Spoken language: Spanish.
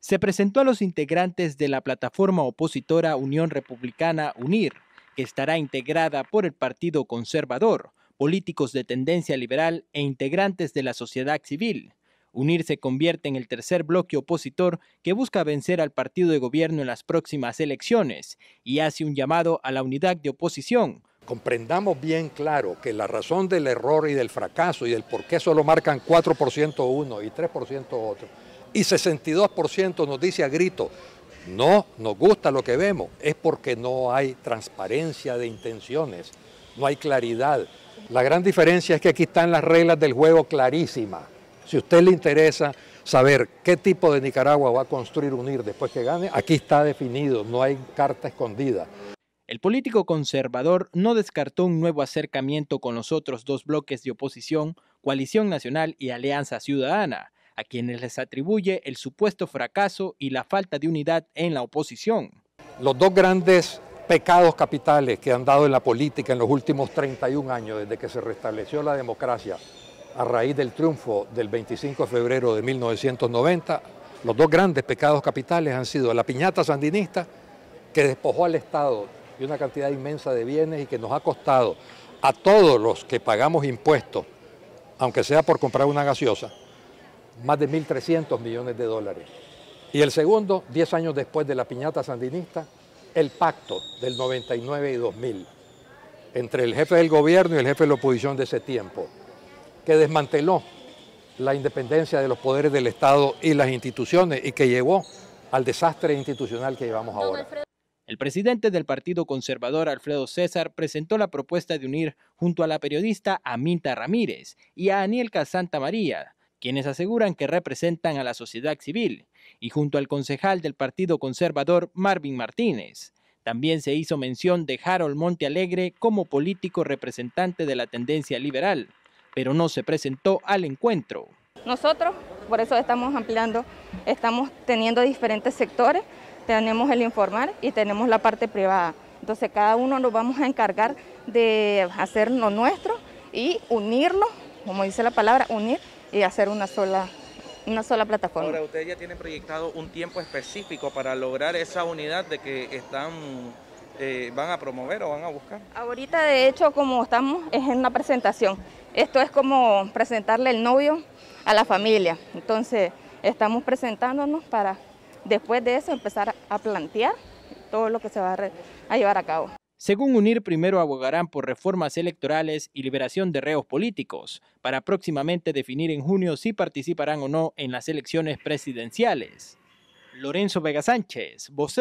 se presentó a los integrantes de la plataforma opositora Unión Republicana UNIR, que estará integrada por el Partido Conservador, políticos de tendencia liberal e integrantes de la sociedad civil. UNIR se convierte en el tercer bloque opositor que busca vencer al partido de gobierno en las próximas elecciones y hace un llamado a la unidad de oposición. Comprendamos bien claro que la razón del error y del fracaso y del por qué solo marcan 4% uno y 3% otro y 62% nos dice a grito, no nos gusta lo que vemos, es porque no hay transparencia de intenciones, no hay claridad. La gran diferencia es que aquí están las reglas del juego clarísimas. Si a usted le interesa saber qué tipo de Nicaragua va a construir unir después que gane, aquí está definido, no hay carta escondida. El político conservador no descartó un nuevo acercamiento con los otros dos bloques de oposición, Coalición Nacional y Alianza Ciudadana, a quienes les atribuye el supuesto fracaso y la falta de unidad en la oposición. Los dos grandes pecados capitales que han dado en la política en los últimos 31 años, desde que se restableció la democracia a raíz del triunfo del 25 de febrero de 1990, los dos grandes pecados capitales han sido la piñata sandinista, que despojó al Estado de una cantidad inmensa de bienes y que nos ha costado a todos los que pagamos impuestos, aunque sea por comprar una gaseosa, más de 1.300 millones de dólares. Y el segundo, 10 años después de la piñata sandinista, el pacto del 99 y 2000 entre el jefe del gobierno y el jefe de la oposición de ese tiempo, que desmanteló la independencia de los poderes del Estado y las instituciones y que llevó al desastre institucional que llevamos ahora. El presidente del Partido Conservador, Alfredo César, presentó la propuesta de unir junto a la periodista Aminta Ramírez y a Anielka Santa María quienes aseguran que representan a la sociedad civil, y junto al concejal del Partido Conservador Marvin Martínez. También se hizo mención de Harold Montealegre como político representante de la tendencia liberal, pero no se presentó al encuentro. Nosotros, por eso estamos ampliando, estamos teniendo diferentes sectores, tenemos el informal y tenemos la parte privada. Entonces cada uno nos vamos a encargar de hacer lo nuestro y unirnos, como dice la palabra, unir y hacer una sola, una sola plataforma. Ahora, ustedes ya tienen proyectado un tiempo específico para lograr esa unidad de que están... Eh, van a promover o van a buscar? Ahorita, de hecho, como estamos, es en una presentación. Esto es como presentarle el novio a la familia. Entonces, estamos presentándonos para después de eso empezar a plantear todo lo que se va a llevar a cabo. Según UNIR, primero abogarán por reformas electorales y liberación de reos políticos, para próximamente definir en junio si participarán o no en las elecciones presidenciales. Lorenzo Vega Sánchez, Voz